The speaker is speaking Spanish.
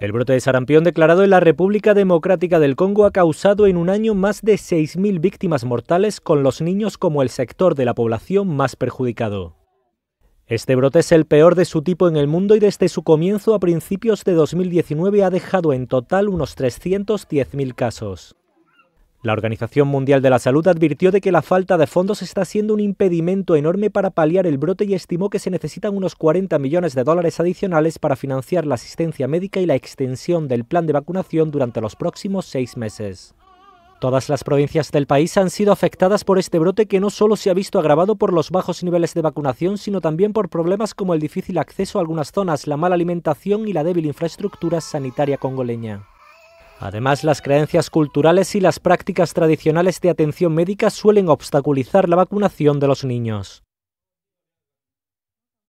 El brote de sarampión declarado en la República Democrática del Congo ha causado en un año más de 6.000 víctimas mortales, con los niños como el sector de la población más perjudicado. Este brote es el peor de su tipo en el mundo y desde su comienzo a principios de 2019 ha dejado en total unos 310.000 casos. La Organización Mundial de la Salud advirtió de que la falta de fondos está siendo un impedimento enorme para paliar el brote y estimó que se necesitan unos 40 millones de dólares adicionales para financiar la asistencia médica y la extensión del plan de vacunación durante los próximos seis meses. Todas las provincias del país han sido afectadas por este brote que no solo se ha visto agravado por los bajos niveles de vacunación, sino también por problemas como el difícil acceso a algunas zonas, la mala alimentación y la débil infraestructura sanitaria congoleña. Además, las creencias culturales y las prácticas tradicionales de atención médica suelen obstaculizar la vacunación de los niños.